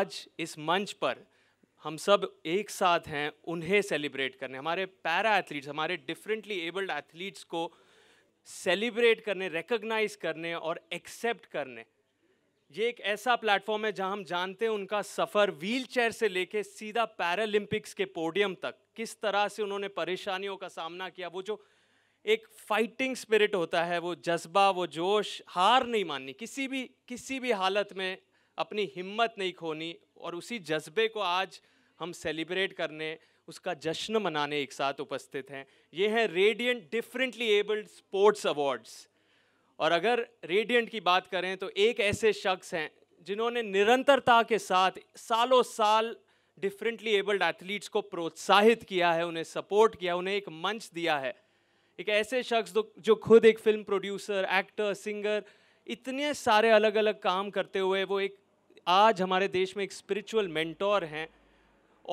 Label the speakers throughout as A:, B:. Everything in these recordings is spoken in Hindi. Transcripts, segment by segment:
A: आज इस मंच पर हम सब एक साथ हैं उन्हें सेलिब्रेट करने हमारे पैरा एथलीट्स हमारे डिफरेंटली एबल्ड एथलीट्स को सेलिब्रेट करने रिकग्नाइज करने और एक्सेप्ट करने ये एक ऐसा प्लेटफॉर्म है जहां हम जानते हैं उनका सफ़र व्हीलचेयर से लेके सीधा पैरालंपिक्स के पोडियम तक किस तरह से उन्होंने परेशानियों का सामना किया वो जो एक फाइटिंग स्पिरिट होता है वो जज्बा वो जोश हार नहीं माननी किसी भी किसी भी हालत में अपनी हिम्मत नहीं खोनी और उसी जज्बे को आज हम सेलिब्रेट करने उसका जश्न मनाने एक साथ उपस्थित हैं ये हैं Radiant differently abled sports awards और अगर रेडियंट की बात करें तो एक ऐसे शख्स हैं जिन्होंने निरंतरता के साथ सालों साल डिफरेंटली एबल्ड एथलीट्स को प्रोत्साहित किया है उन्हें सपोर्ट किया उन्हें एक मंच दिया है एक ऐसे शख्स जो खुद एक फिल्म प्रोड्यूसर एक्टर सिंगर इतने सारे अलग अलग काम करते हुए वो एक आज हमारे देश में एक स्पिरिचुअल मेंटोर हैं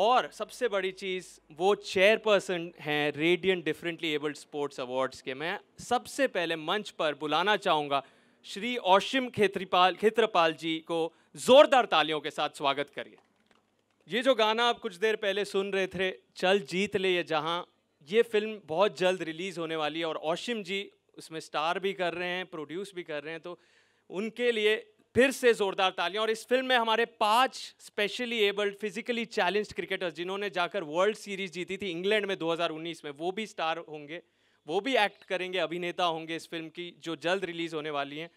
A: और सबसे बड़ी चीज़ वो चेयरपर्सन हैं Radiant differently abled sports awards के मैं सबसे पहले मंच पर बुलाना चाहूँगा श्री औशिम खेत्रीपाल खेत्रपाल जी को ज़ोरदार तालियों के साथ स्वागत करिए ये जो गाना आप कुछ देर पहले सुन रहे थे चल जीत ले ये जहाँ ये फिल्म बहुत जल्द रिलीज़ होने वाली है और औशिम जी उसमें स्टार भी कर रहे हैं प्रोड्यूस भी कर रहे हैं तो उनके लिए फिर से ज़ोरदार तालियां और इस फिल्म में हमारे पांच specially abled physically challenged cricketers जिन्होंने जाकर वर्ल्ड सीरीज जीती थी इंग्लैंड में 2019 में वो भी स्टार होंगे वो भी एक्ट करेंगे अभिनेता होंगे इस फिल्म की जो जल्द रिलीज़ होने वाली हैं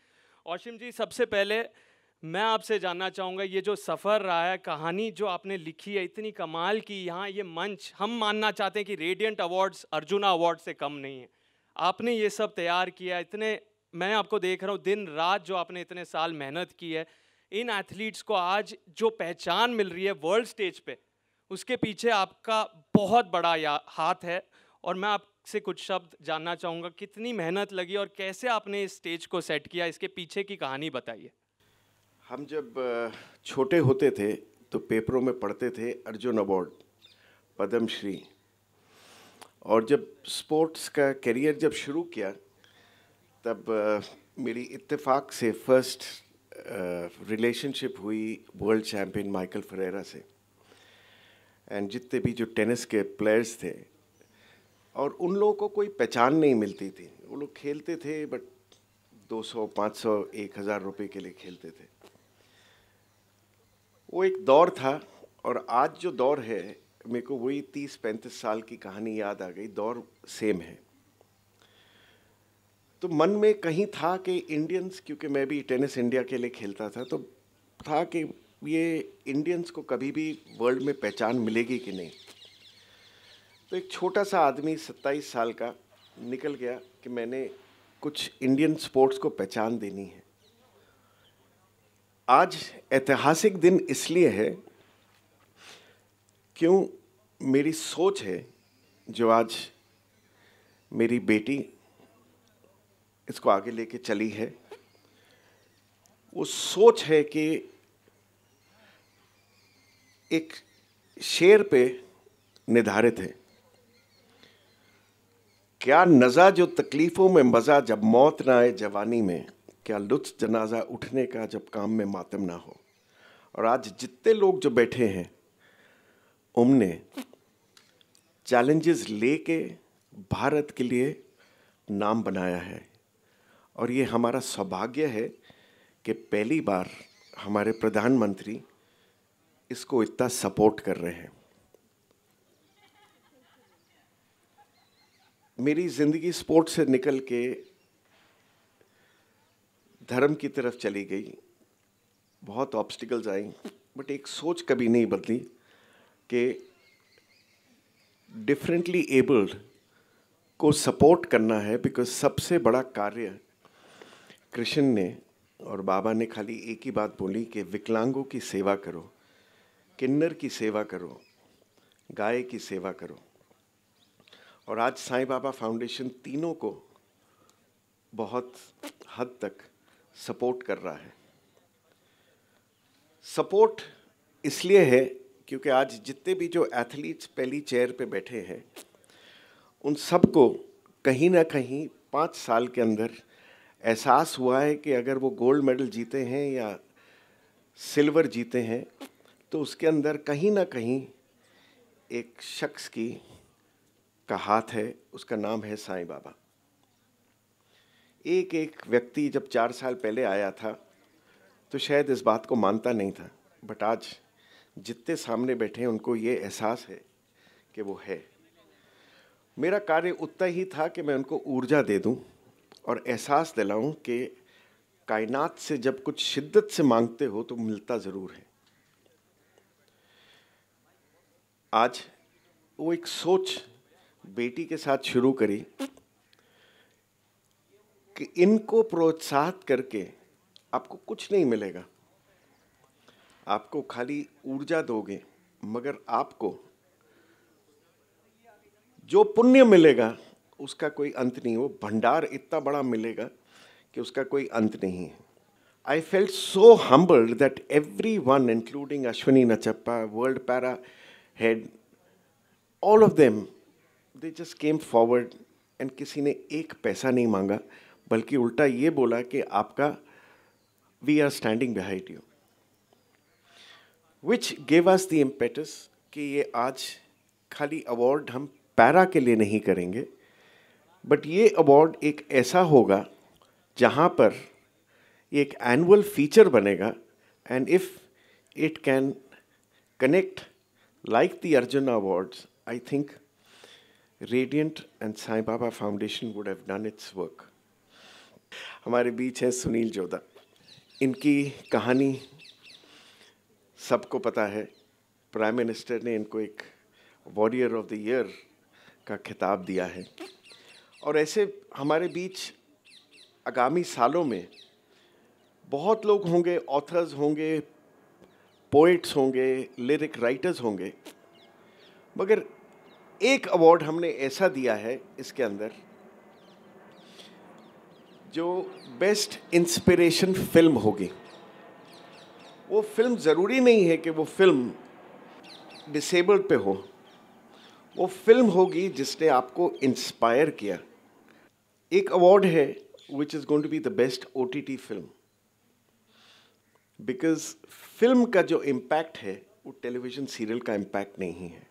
A: औशिम जी सबसे पहले मैं आपसे जानना चाहूँगा ये जो सफ़र रहा है कहानी जो आपने लिखी है इतनी कमाल की यहाँ ये मंच हम मानना चाहते हैं कि रेडियंट अवार्ड्स अर्जुना अवार्ड से कम नहीं है आपने ये सब तैयार किया इतने मैं आपको देख रहा हूँ दिन रात जो आपने इतने साल मेहनत की है इन एथलीट्स को आज जो पहचान मिल रही है वर्ल्ड स्टेज पे उसके पीछे आपका बहुत बड़ा या हाथ है और मैं आपसे कुछ शब्द जानना चाहूँगा कितनी मेहनत लगी और कैसे आपने इस स्टेज को सेट किया इसके पीछे की कहानी बताइए
B: हम जब छोटे होते थे तो पेपरों में पढ़ते थे अर्जुन अवार्ड पद्मश्री और जब स्पोर्ट्स का करियर जब शुरू किया तब मेरी इत्तेफाक से फर्स्ट रिलेशनशिप हुई वर्ल्ड चैम्पियन माइकल फरेरा से एंड जितने भी जो टेनिस के प्लेयर्स थे और उन लोगों को कोई पहचान नहीं मिलती थी वो लोग खेलते थे बट 200, 500, 1000 रुपये के लिए खेलते थे वो एक दौर था और आज जो दौर है मेरे को वही तीस पैंतीस साल की कहानी याद आ गई दौर सेम है तो मन में कहीं था कि इंडियंस क्योंकि मैं भी टेनिस इंडिया के लिए खेलता था तो था कि ये इंडियंस को कभी भी वर्ल्ड में पहचान मिलेगी कि नहीं तो एक छोटा सा आदमी सत्ताईस साल का निकल गया कि मैंने कुछ इंडियन स्पोर्ट्स को पहचान देनी है आज ऐतिहासिक दिन इसलिए है क्यों मेरी सोच है जो आज मेरी बेटी इसको आगे लेके चली है वो सोच है कि एक शेर पे निर्धारित है क्या नज़ा जो तकलीफ़ों में मज़ा जब मौत ना आए जवानी में क्या लुत्फ जनाजा उठने का जब काम में मातम ना हो और आज जितने लोग जो बैठे हैं उमने चैलेंजेस लेके भारत के लिए नाम बनाया है और ये हमारा सौभाग्य है कि पहली बार हमारे प्रधानमंत्री इसको इतना सपोर्ट कर रहे हैं मेरी ज़िंदगी स्पोर्ट्स से निकल के धर्म की तरफ चली गई बहुत ऑब्स्टिकल्स आई बट एक सोच कभी नहीं बदली कि डिफरेंटली एबल्ड को सपोर्ट करना है बिकॉज सबसे बड़ा कार्य कृष्ण ने और बाबा ने खाली एक ही बात बोली कि विकलांगों की सेवा करो किन्नर की सेवा करो गाय की सेवा करो और आज साईं बाबा फाउंडेशन तीनों को बहुत हद तक सपोर्ट कर रहा है सपोर्ट इसलिए है क्योंकि आज जितने भी जो एथलीट्स पहली चेयर पे बैठे हैं उन सबको कहीं ना कहीं पाँच साल के अंदर एहसास हुआ है कि अगर वो गोल्ड मेडल जीते हैं या सिल्वर जीते हैं तो उसके अंदर कहीं ना कहीं एक शख्स की का हाथ है उसका नाम है साईं बाबा एक एक व्यक्ति जब चार साल पहले आया था तो शायद इस बात को मानता नहीं था बट आज जितने सामने बैठे हैं उनको ये एहसास है कि वो है मेरा कार्य उतना ही था कि मैं उनको ऊर्जा दे दूं और एहसास दिलाऊं कि कायनात से जब कुछ शिद्दत से मांगते हो तो मिलता ज़रूर है आज वो एक सोच बेटी के साथ शुरू करी कि इनको प्रोत्साहित करके आपको कुछ नहीं मिलेगा आपको खाली ऊर्जा दोगे मगर आपको जो पुण्य मिलेगा उसका कोई अंत नहीं वो भंडार इतना बड़ा मिलेगा कि उसका कोई अंत नहीं है I felt so humbled that every one including Ashwini Nachappa world para head all of them they just came forward and किसी ने एक पैसा नहीं मांगा बल्कि उल्टा ये बोला कि आपका we are standing behind you which give us the impetus कि ये आज खाली अवार्ड हम पैरा के लिए नहीं करेंगे बट ये अवार्ड एक ऐसा होगा जहाँ पर एक एनुअल फीचर बनेगा and if it can connect like the Arjuna awards I think Radiant and Sai Baba foundation would have done its work हमारे बीच है सुनील जोधा इनकी कहानी सबको पता है प्राइम मिनिस्टर ने इनको एक वॉरियर ऑफ द ईयर का खिताब दिया है और ऐसे हमारे बीच आगामी सालों में बहुत लोग होंगे ऑथर्स होंगे पोइट्स होंगे लिरिक राइटर्स होंगे मगर एक अवार्ड हमने ऐसा दिया है इसके अंदर जो बेस्ट इंस्पिरेशन फिल्म होगी वो फिल्म ज़रूरी नहीं है कि वो फिल्म डिसेबल्ड पे हो वो फिल्म होगी जिसने आपको इंस्पायर किया एक अवार्ड है which is going to be the best O T T film because film का जो इम्पैक्ट है वो टेलीविज़न सीरियल का इम्पैक्ट नहीं है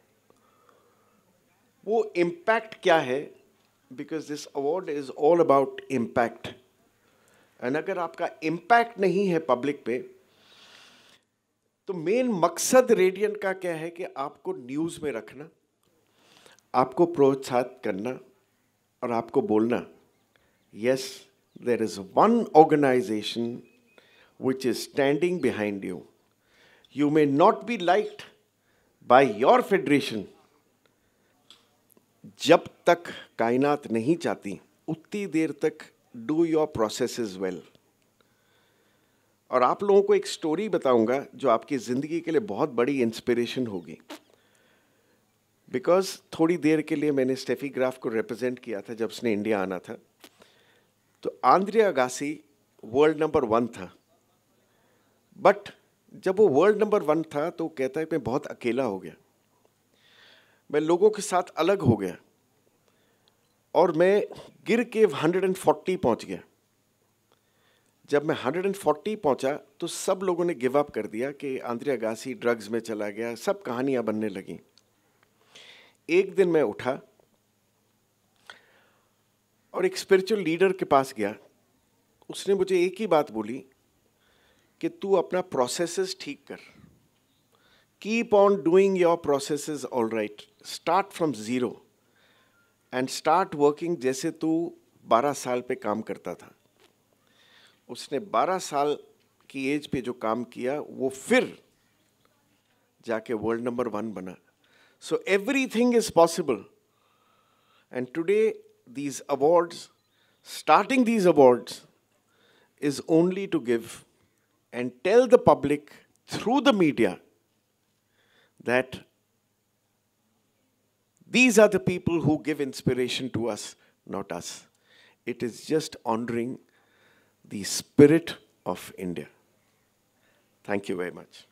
B: वो इम्पैक्ट क्या है because this award is all about impact and अगर आपका इम्पैक्ट नहीं है पब्लिक पे तो मेन मकसद रेडियंट का क्या है कि आपको न्यूज़ में रखना आपको प्रोत्साहित करना और आपको बोलना yes there is one organisation which is standing behind you you may not be liked by your federation जब तक कायनात नहीं चाहती उतनी देर तक do your process is well और आप लोगों को एक स्टोरी बताऊंगा जो आपकी ज़िंदगी के लिए बहुत बड़ी इंस्पिरेशन होगी बिकॉज थोड़ी देर के लिए मैंने स्टेफी ग्राफ को रिप्रेजेंट किया था जब उसने इंडिया आना था तो Andre Agassi world number one था बट जब वो वर्ल्ड नंबर वन था तो कहता है मैं बहुत अकेला हो गया मैं लोगों के साथ अलग हो गया और मैं गिर के 140 पहुंच गया जब मैं 140 पहुंचा तो सब लोगों ने गिव अप कर दिया कि आंद्रिया गासी ड्रग्स में चला गया सब कहानियां बनने लगी एक दिन मैं उठा और एक स्पिरिचुअल लीडर के पास गया उसने मुझे एक ही बात बोली कि तू अपना प्रोसेसेस ठीक कर keep on doing your processes all right start from zero and start working जैसे तू 12 साल पे काम करता था उसने 12 साल की एज पे जो काम किया वो फिर जाके वर्ल्ड नंबर वन बना so everything is possible and today these awards starting these awards is only to give and tell the public through the media that these are the people who give inspiration to us not us it is just honouring the spirit of India. Thank you very much.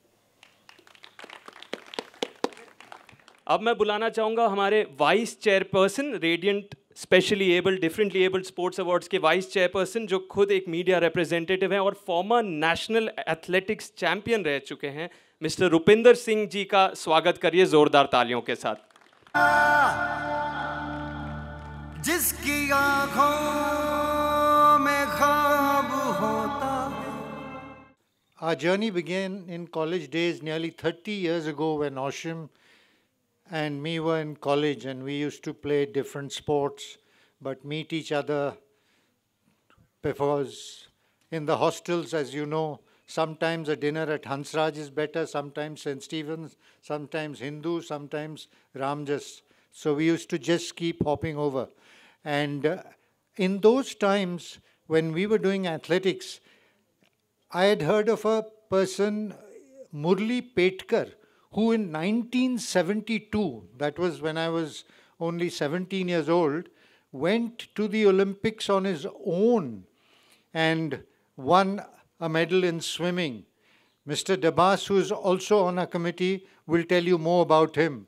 A: अब मैं बुलाना चाहूंगा हमारे vice chairperson Radiant specially able differently able sports awards के वाइस चेयरपर्सन जो खुद एक मीडिया रिप्रेजेंटेटिव हैं और फॉर्मर नेशनल एथलेटिक्स चैंपियन रह चुके हैं मिस्टर रुपिंदर सिंह जी का स्वागत करिए जोरदार तालियों के साथ
C: जिसकी आंखों
D: Our journey began in college days nearly 30 years ago when Oshim and me were in college and we used to play different sports but meet each other because in the hostels, as you know, sometimes a dinner at Hansraj is better, sometimes St. Stephen's, sometimes Hindu, sometimes Ramjas. So we used to just keep hopping over. And uh, in those times, when we were doing athletics, I had heard of a person, Murli Petkar, who in 1972, that was when I was only 17 years old, went to the Olympics on his own and won a medal in swimming. Mr. Dabas, who is also on our committee, will tell you more about him.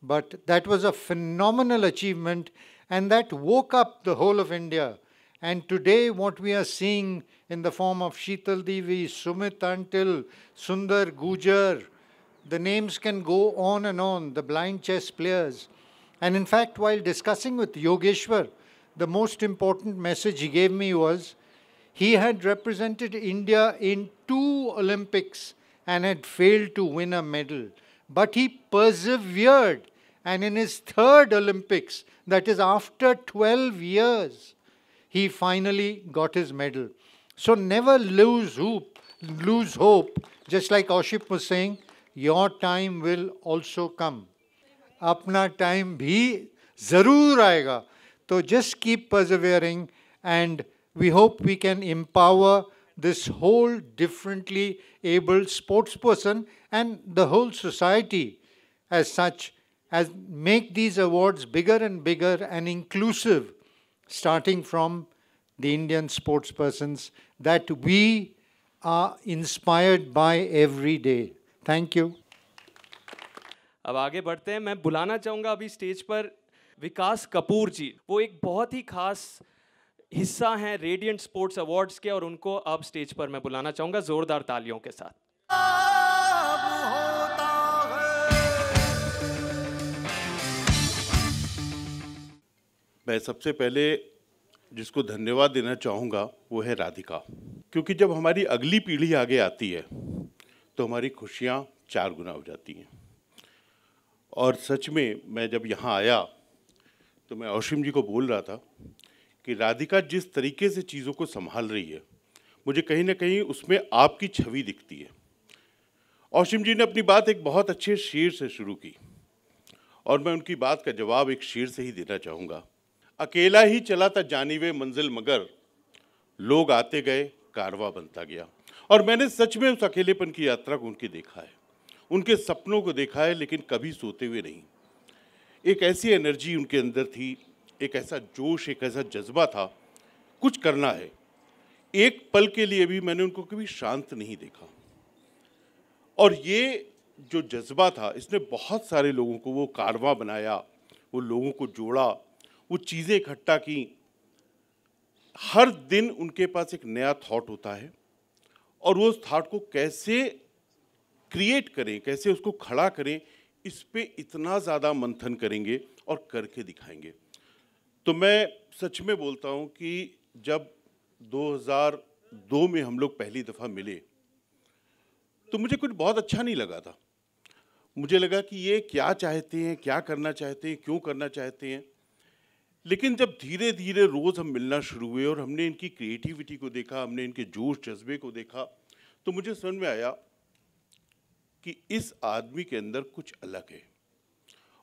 D: But that was a phenomenal achievement, and that woke up the whole of India and today, what we are seeing in the form of Sheetal Devi, Sumit Antil, Sundar Gujar, the names can go on and on, the blind chess players. And in fact, while discussing with Yogeshwar, the most important message he gave me was he had represented India in two Olympics and had failed to win a medal. But he persevered, and in his third Olympics, that is after 12 years, he finally got his medal. So never lose hope, lose hope. Just like Ashish was saying, your time will also come. Apna time bhi zarur aega. So just keep persevering and we hope we can empower this whole differently able sportsperson and the whole society as such as make these awards bigger and bigger and inclusive starting from the Indian sportspersons that we are inspired by every day. Thank you.
A: अब आगे बढ़ते हैं मैं बुलाना चाहूँगा अभी स्टेज पर विकास कपूर जी वो एक बहुत ही खास हिस्सा हैं रेडियंट स्पोर्ट्स अवार्ड्स के और उनको अब स्टेज पर मैं बुलाना चाहूँगा ज़ोरदार तालियों के साथ
E: मैं सबसे पहले जिसको धन्यवाद देना चाहूँगा वो है राधिका क्योंकि जब हमारी अगली पीढ़ी आगे आती है तो हमारी खुशियाँ चार गुना हो जाती हैं और सच में मैं जब यहाँ आया तो मैं अवशिम जी को बोल रहा था कि राधिका जिस तरीके से चीज़ों को संभाल रही है मुझे कहीं ना कहीं उसमें आपकी छवि दिखती है औशिम जी ने अपनी बात एक बहुत अच्छे शेर से शुरू की और मैं उनकी बात का जवाब एक शेर से ही देना चाहूँगा अकेला ही चला था जानी हुए मंजिल मगर लोग आते गए कारवा बनता गया और मैंने सच में उस अकेलेपन की यात्रा को उनके देखा है उनके सपनों को देखा है लेकिन कभी सोते हुए नहीं एक ऐसी एनर्जी उनके अंदर थी एक ऐसा जोश एक ऐसा जज्बा था कुछ करना है एक पल के लिए भी मैंने उनको कभी शांत नहीं देखा और ये जो जज्बा था इसने बहुत सारे लोगों को वो कारवा बनाया वो लोगों को जोड़ा वो चीज़ें इकट्ठा की हर दिन उनके पास एक नया थॉट होता है और वो उस थॉट को कैसे क्रिएट करें कैसे उसको खड़ा करें इस पर इतना ज़्यादा मंथन करेंगे और करके दिखाएंगे तो मैं सच में बोलता हूँ कि जब 2002 में हम लोग पहली दफ़ा मिले तो मुझे कुछ बहुत अच्छा नहीं लगा था मुझे लगा कि ये क्या चाहते हैं क्या करना चाहते हैं क्यों करना चाहते हैं लेकिन जब धीरे धीरे रोज़ हम मिलना शुरू हुए और हमने इनकी क्रिएटिविटी को देखा हमने इनके जोश जज्बे को देखा तो मुझे समझ में आया कि इस आदमी के अंदर कुछ अलग है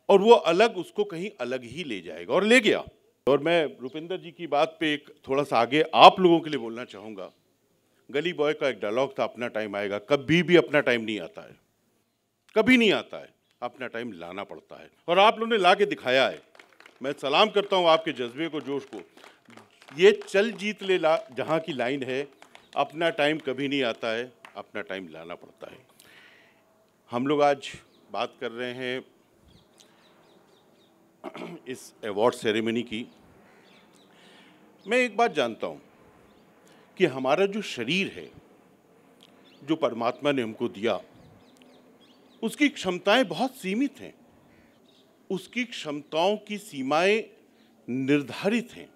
E: और वो अलग उसको कहीं अलग ही ले जाएगा और ले गया और मैं रुपिंदर जी की बात पे एक थोड़ा सा आगे आप लोगों के लिए बोलना चाहूँगा गली बॉय का एक डायलॉग था अपना टाइम आएगा कभी भी अपना टाइम नहीं आता है कभी नहीं आता है अपना टाइम लाना पड़ता है और आप लोगों ने ला के दिखाया है मैं सलाम करता हूँ आपके जज्बे को जोश को ये चल जीत ले ला जहाँ की लाइन है अपना टाइम कभी नहीं आता है अपना टाइम लाना पड़ता है हम लोग आज बात कर रहे हैं इस अवार्ड सेरेमनी की मैं एक बात जानता हूँ कि हमारा जो शरीर है जो परमात्मा ने हमको दिया उसकी क्षमताएं बहुत सीमित हैं उसकी क्षमताओं की सीमाएं निर्धारित हैं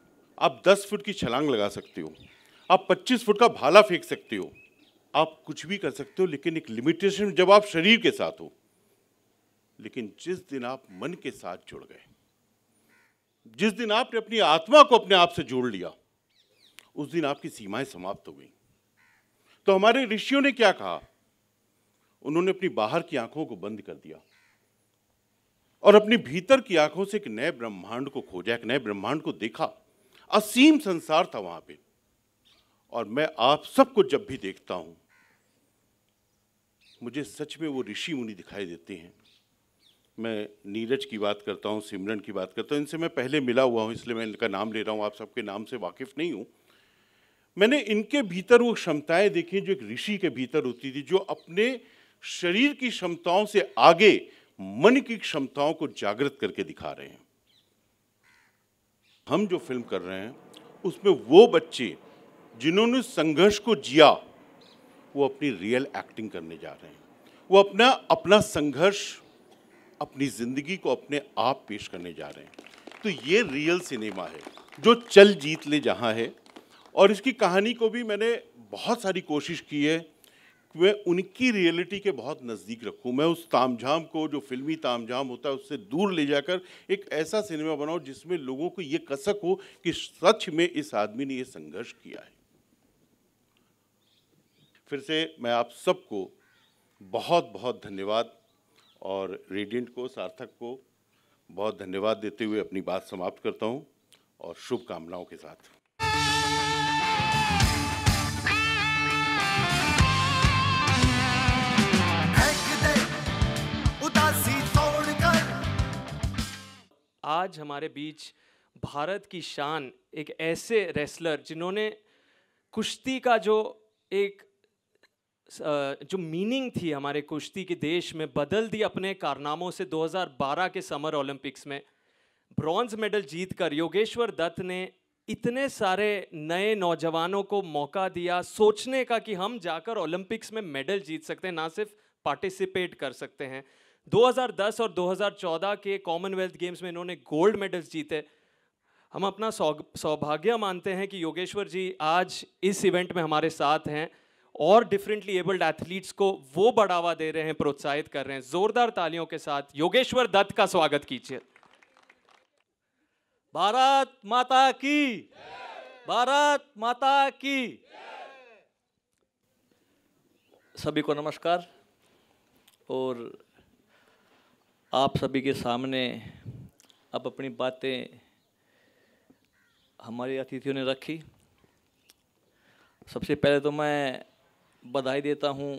E: आप 10 फुट की छलांग लगा सकते हो आप 25 फुट का भाला फेंक सकते हो आप कुछ भी कर सकते हो लेकिन एक लिमिटेशन जब आप शरीर के साथ हो लेकिन जिस दिन आप मन के साथ जुड़ गए जिस दिन आपने अपनी आत्मा को अपने आप से जोड़ लिया उस दिन आपकी सीमाएं समाप्त हो गई तो हमारे ऋषियों ने क्या कहा उन्होंने अपनी बाहर की आंखों को बंद कर दिया और अपने भीतर की आंखों से एक नए ब्रह्मांड को खोजा एक नए ब्रह्मांड को देखा असीम संसार था वहां पे और मैं आप सबको जब भी देखता हूं मुझे सच में वो ऋषि मुनि दिखाई देते हैं मैं नीरज की बात करता हूं सिमरन की बात करता हूं इनसे मैं पहले मिला हुआ हूं इसलिए मैं इनका नाम ले रहा हूं आप सबके नाम से वाकिफ़ नहीं हूं मैंने इनके भीतर वो क्षमताएं देखी जो एक ऋषि के भीतर होती थी जो अपने शरीर की क्षमताओं से आगे मन की क्षमताओं को जागृत करके दिखा रहे हैं हम जो फिल्म कर रहे हैं उसमें वो बच्चे जिन्होंने संघर्ष को जिया वो अपनी रियल एक्टिंग करने जा रहे हैं वो अपना अपना संघर्ष अपनी ज़िंदगी को अपने आप पेश करने जा रहे हैं तो ये रियल सिनेमा है जो चल जीत ले जहाँ है और इसकी कहानी को भी मैंने बहुत सारी कोशिश की है वे उनकी रियलिटी के बहुत नज़दीक रखूं मैं उस तामझाम को जो फिल्मी तामझाम होता है उससे दूर ले जाकर एक ऐसा सिनेमा बनाऊँ जिसमें लोगों को ये कसक हो कि सच में इस आदमी ने ये संघर्ष किया है फिर से मैं आप सबको बहुत बहुत धन्यवाद और रेडियंट को सार्थक को बहुत धन्यवाद देते हुए अपनी बात समाप्त करता हूँ और शुभकामनाओं के साथ
A: आज हमारे बीच भारत की शान एक ऐसे रेसलर जिन्होंने कुश्ती का जो एक जो मीनिंग थी हमारे कुश्ती के देश में बदल दी अपने कारनामों से 2012 के समर ओलंपिक्स में ब्रॉन्ज मेडल जीत कर योगेश्वर दत्त ने इतने सारे नए नौजवानों को मौका दिया सोचने का कि हम जाकर ओलंपिक्स में मेडल जीत सकते हैं ना सिर्फ पार्टिसिपेट कर सकते हैं 2010 और 2014 के कॉमनवेल्थ गेम्स में इन्होंने गोल्ड मेडल्स जीते हम अपना सौभाग्य मानते हैं कि योगेश्वर जी आज इस इवेंट में हमारे साथ हैं और डिफरेंटली एबल्ड एथलीट्स को वो बढ़ावा दे रहे हैं प्रोत्साहित कर रहे हैं जोरदार तालियों के साथ योगेश्वर दत्त का स्वागत कीजिए भारत माता की
F: भारत माता की सभी को नमस्कार और आप सभी के सामने अब अपनी बातें हमारे अतिथियों ने रखी सबसे पहले तो मैं बधाई देता हूँ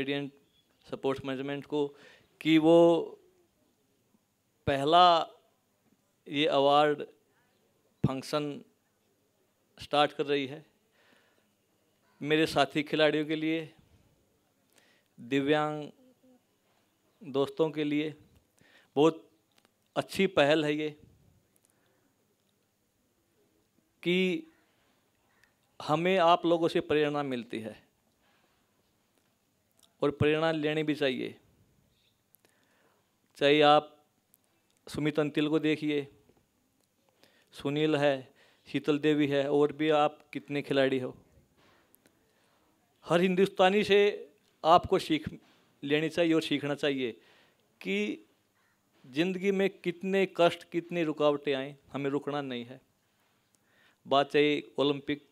F: एडियन सपोर्ट मैनेजमेंट को कि वो पहला ये अवार्ड फंक्शन स्टार्ट कर रही है मेरे साथी खिलाड़ियों के लिए दिव्यांग दोस्तों के लिए बहुत अच्छी पहल है ये कि हमें आप लोगों से प्रेरणा मिलती है और प्रेरणा लेनी भी चाहिए चाहे आप सुमित अंतिल को देखिए सुनील है शीतल देवी है और भी आप कितने खिलाड़ी हो हर हिंदुस्तानी से आपको सीख लेनी चाहिए और सीखना चाहिए कि जिंदगी में कितने कष्ट कितनी रुकावटें आएँ हमें रुकना नहीं है बात चाहे ओलंपिक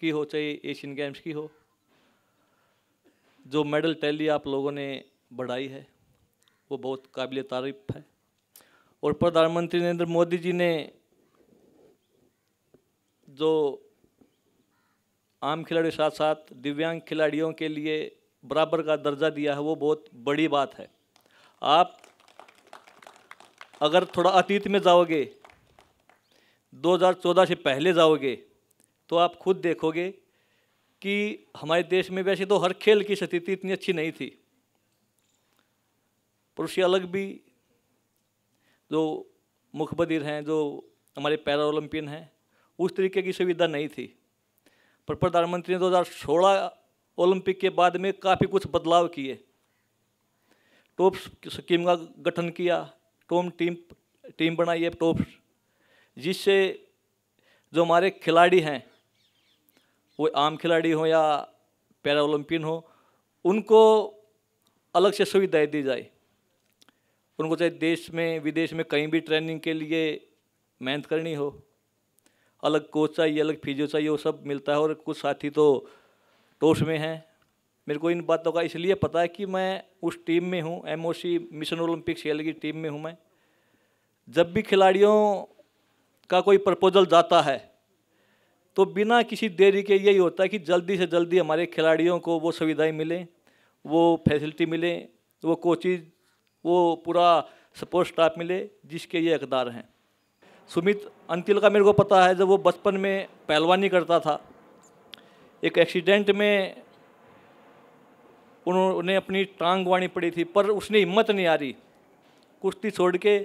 F: की हो चाहे एशियन गेम्स की हो जो मेडल टैली आप लोगों ने बढ़ाई है वो बहुत काबिल तारीफ है और प्रधानमंत्री नरेंद्र मोदी जी ने जो आम खिलाड़ी साथ साथ दिव्यांग खिलाड़ियों के लिए बराबर का दर्जा दिया है वो बहुत बड़ी बात है आप अगर थोड़ा अतीत में जाओगे 2014 से पहले जाओगे तो आप खुद देखोगे कि हमारे देश में वैसे तो हर खेल की स्थिति इतनी अच्छी नहीं थी पुरुषी अलग भी जो मुखबदिर हैं जो हमारे पैरा ओलंपियन हैं उस तरीके की सुविधा नहीं थी पर प्रधानमंत्री ने 2016 ओलंपिक के बाद में काफ़ी कुछ बदलाव किए टॉप स्कीम का गठन किया तो हम टीम टीम बनाई है टॉप जिससे जो हमारे खिलाड़ी हैं वो आम खिलाड़ी हो या पैरा ओलंपियन हो उनको अलग से सुविधाएँ दी जाए उनको चाहे देश में विदेश में कहीं भी ट्रेनिंग के लिए मेहनत करनी हो अलग कोच चाहिए अलग फीजो चाहिए वो सब मिलता है और कुछ साथी तो टोस में हैं मेरे को इन बातों का इसलिए पता है कि मैं उस टीम में हूँ एमओसी मिशन ओलंपिक खेल की टीम में हूँ मैं जब भी खिलाड़ियों का कोई प्रपोजल जाता है तो बिना किसी देरी के यही होता है कि जल्दी से जल्दी हमारे खिलाड़ियों को वो सुविधाएं मिलें वो फैसिलिटी मिले वो कोचिज वो पूरा सपोर्ट स्टाफ मिले जिसके ये अकदार हैं सुमित अंतिल का मेरे को पता है जब वो बचपन में पहलवानी करता था एक एक्सीडेंट में उन्होंने अपनी टांग वाणी पड़ी थी पर उसने हिम्मत नहीं हारी कुश्ती छोड़ के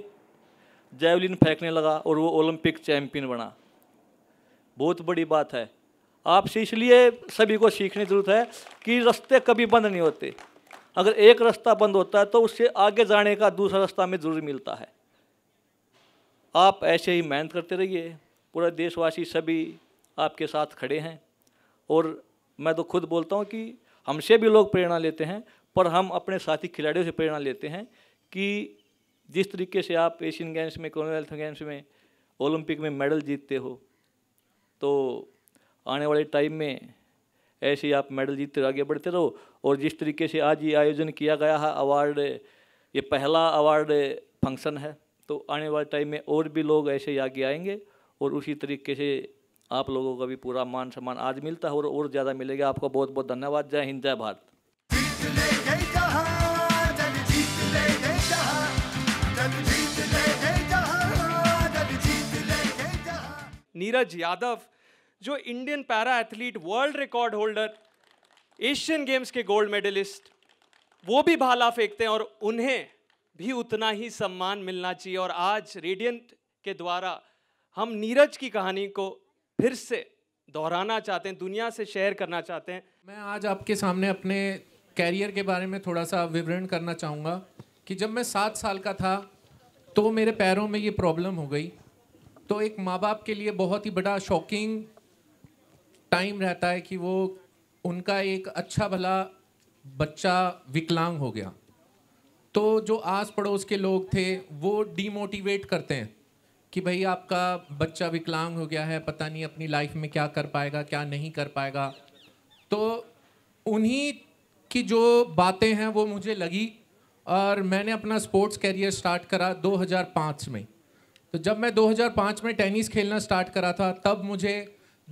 F: जैवलिन फेंकने लगा और वो ओलंपिक चैम्पियन बना बहुत बड़ी बात है आपसे इसलिए सभी को सीखने की जरूरत है कि रास्ते कभी बंद नहीं होते अगर एक रास्ता बंद होता है तो उससे आगे जाने का दूसरा रास्ता में जरूर मिलता है आप ऐसे ही मेहनत करते रहिए पूरा देशवासी सभी आपके साथ खड़े हैं और मैं तो खुद बोलता हूँ कि हमसे भी लोग प्रेरणा लेते हैं पर हम अपने साथी खिलाड़ियों से प्रेरणा लेते हैं कि जिस तरीके से आप एशियन गेम्स में कॉमनवेल्थ गेम्स में ओलंपिक में मेडल जीतते हो तो आने वाले टाइम में ऐसे ही आप मेडल जीतते आगे बढ़ते रहो और जिस तरीके से आज ये आयोजन किया गया है अवार्ड ये पहला अवार्ड फंक्शन है तो आने वाले टाइम में और भी लोग ऐसे ही आगे आएंगे और उसी तरीके से आप लोगों का भी पूरा मान सम्मान आज मिलता है और और ज़्यादा मिलेगा आपका बहुत बहुत धन्यवाद जय हिंद जय भारत
A: नीरज यादव जो Indian para athlete world record holder Asian games के गोल्ड मेडलिस्ट वो भी भाला फेंकते हैं और उन्हें भी उतना ही सम्मान मिलना चाहिए और आज रेडियंट के द्वारा हम नीरज की कहानी को फिर से दोहराना चाहते हैं दुनिया से शेयर करना चाहते हैं
G: मैं आज आपके सामने अपने कैरियर के बारे में थोड़ा सा विवरण करना चाहूँगा कि जब मैं सात साल का था तो मेरे पैरों में ये प्रॉब्लम हो गई तो एक माँ बाप के लिए बहुत ही बड़ा शॉकिंग टाइम रहता है कि वो उनका एक अच्छा भला बच्चा विकलांग हो गया तो जो आस पड़ोस के लोग थे वो डीमोटिवेट करते हैं कि भाई आपका बच्चा विकलांग हो गया है पता नहीं अपनी लाइफ में क्या कर पाएगा क्या नहीं कर पाएगा तो उन्हीं की जो बातें हैं वो मुझे लगी और मैंने अपना स्पोर्ट्स कैरियर स्टार्ट करा 2005 में तो जब मैं 2005 में टेनिस खेलना स्टार्ट करा था तब मुझे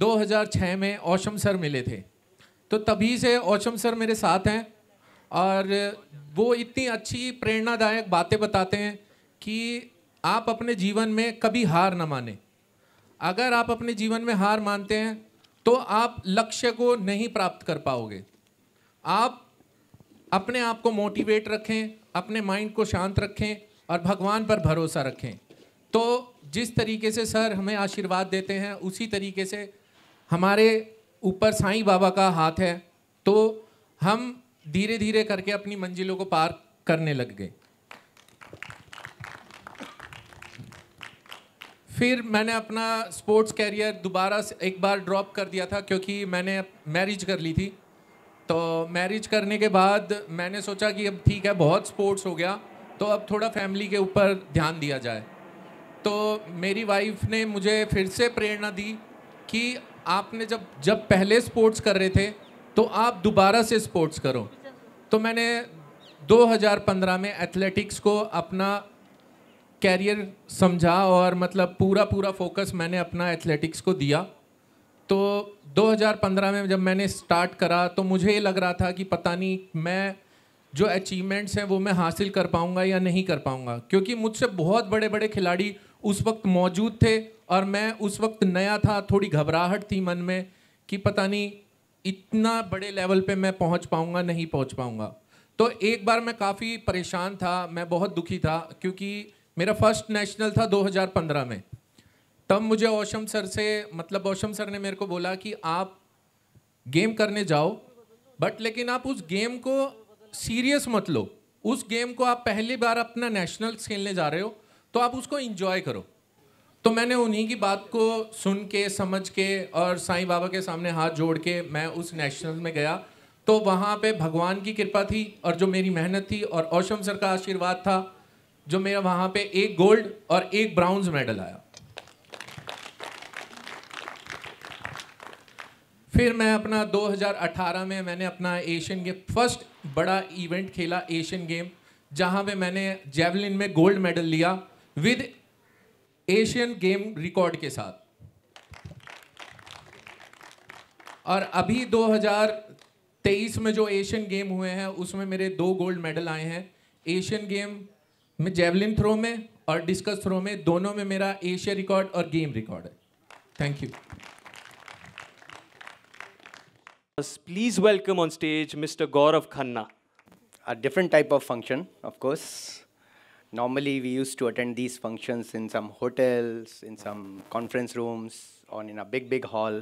G: 2006 में औशम सर मिले थे तो तभी से औशम सर मेरे साथ हैं और वो इतनी अच्छी प्रेरणादायक बातें बताते हैं कि आप अपने जीवन में कभी हार ना माने अगर आप अपने जीवन में हार मानते हैं तो आप लक्ष्य को नहीं प्राप्त कर पाओगे आप अपने आप को मोटिवेट रखें अपने माइंड को शांत रखें और भगवान पर भरोसा रखें तो जिस तरीके से सर हमें आशीर्वाद देते हैं उसी तरीके से हमारे ऊपर साईं बाबा का हाथ है तो हम धीरे धीरे करके अपनी मंजिलों को पार करने लग गए फिर मैंने अपना स्पोर्ट्स कैरियर दोबारा एक बार ड्रॉप कर दिया था क्योंकि मैंने मैरिज कर ली थी तो मैरिज करने के बाद मैंने सोचा कि अब ठीक है बहुत स्पोर्ट्स हो गया तो अब थोड़ा फैमिली के ऊपर ध्यान दिया जाए तो मेरी वाइफ ने मुझे फिर से प्रेरणा दी कि आपने जब जब पहले स्पोर्ट्स कर रहे थे तो आप दोबारा से स्पोर्ट्स करो तो मैंने 2015 में एथलेटिक्स को अपना कैरियर समझा और मतलब पूरा पूरा फोकस मैंने अपना एथलेटिक्स को दिया तो 2015 में जब मैंने स्टार्ट करा तो मुझे ये लग रहा था कि पता नहीं मैं जो अचीवमेंट्स हैं वो मैं हासिल कर पाऊँगा या नहीं कर पाऊँगा क्योंकि मुझसे बहुत बड़े बड़े खिलाड़ी उस वक्त मौजूद थे और मैं उस वक्त नया था थोड़ी घबराहट थी मन में कि पता नहीं इतना बड़े लेवल पे मैं पहुंच पाऊंगा नहीं पहुंच पाऊंगा तो एक बार मैं काफ़ी परेशान था मैं बहुत दुखी था क्योंकि मेरा फर्स्ट नेशनल था 2015 में तब मुझे ओशम सर से मतलब ओशम सर ने मेरे को बोला कि आप गेम करने जाओ बट लेकिन आप उस गेम को सीरियस मत लो उस गेम को आप पहली बार अपना नेशनल खेलने जा रहे हो तो आप उसको इंजॉय करो तो मैंने उन्हीं की बात को सुन के समझ के और साईं बाबा के सामने हाथ जोड़ के मैं उस नेशनल में गया तो वहाँ पे भगवान की कृपा थी और जो मेरी मेहनत थी और ओशम सर का आशीर्वाद था जो मेरा वहां पे एक गोल्ड और एक ब्राउन्ज मेडल आया फिर मैं अपना 2018 में मैंने अपना एशियन गेम फर्स्ट बड़ा इवेंट खेला एशियन गेम जहां पे मैंने जेवलिन में गोल्ड मेडल लिया विद एशियन गेम रिकॉर्ड के साथ और अभी 2023 में जो एशियन गेम हुए हैं उसमें मेरे दो गोल्ड मेडल आए हैं एशियन गेम मैं जेवलिन थ्रो में और डिस्कस थ्रो में दोनों में मेरा एशिया रिकॉर्ड और गेम रिकॉर्ड है thank you
H: Please welcome on stage Mr. Gaurav Khanna. A different type of function, of course. Normally, we used to attend these functions in some hotels, in some conference rooms, or in a big, big hall.